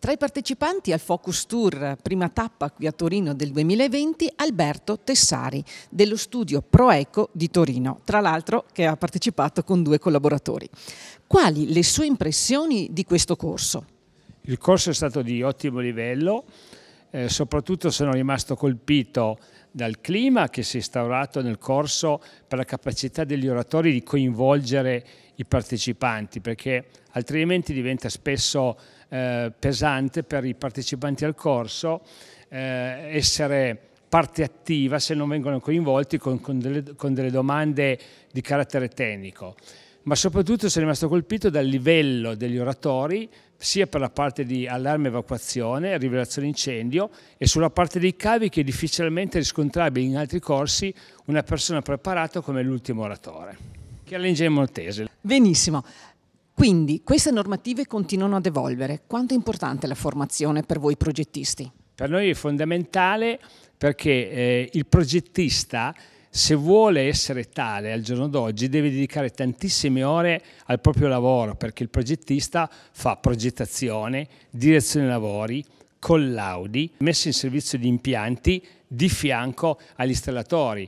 Tra i partecipanti al Focus Tour, prima tappa qui a Torino del 2020, Alberto Tessari, dello studio Proeco di Torino, tra l'altro che ha partecipato con due collaboratori. Quali le sue impressioni di questo corso? Il corso è stato di ottimo livello, eh, soprattutto sono rimasto colpito dal clima che si è instaurato nel corso per la capacità degli oratori di coinvolgere i partecipanti, perché altrimenti diventa spesso eh, pesante per i partecipanti al corso eh, essere parte attiva se non vengono coinvolti con, con, delle, con delle domande di carattere tecnico ma soprattutto sono rimasto colpito dal livello degli oratori sia per la parte di allarme evacuazione, rivelazione incendio e sulla parte dei cavi che è difficilmente riscontrabile in altri corsi una persona preparata come l'ultimo oratore. Che è l'ingegno Montese. Benissimo. Quindi queste normative continuano ad evolvere. Quanto è importante la formazione per voi progettisti? Per noi è fondamentale perché eh, il progettista se vuole essere tale al giorno d'oggi deve dedicare tantissime ore al proprio lavoro perché il progettista fa progettazione, direzione lavori, collaudi, messa in servizio di impianti di fianco agli installatori.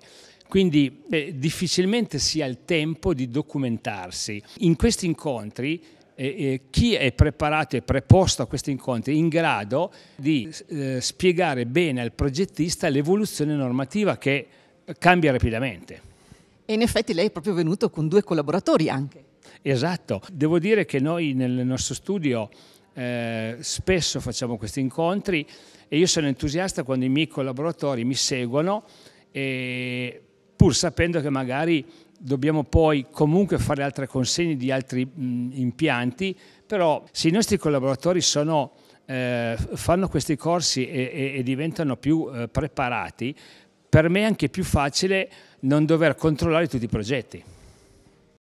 Quindi eh, difficilmente si ha il tempo di documentarsi. In questi incontri eh, eh, chi è preparato e preposto a questi incontri è in grado di eh, spiegare bene al progettista l'evoluzione normativa che cambia rapidamente. E in effetti lei è proprio venuto con due collaboratori anche. Esatto, devo dire che noi nel nostro studio eh, spesso facciamo questi incontri e io sono entusiasta quando i miei collaboratori mi seguono e pur sapendo che magari dobbiamo poi comunque fare altre consegne di altri mh, impianti, però se i nostri collaboratori sono, eh, fanno questi corsi e, e, e diventano più eh, preparati, per me è anche più facile non dover controllare tutti i progetti.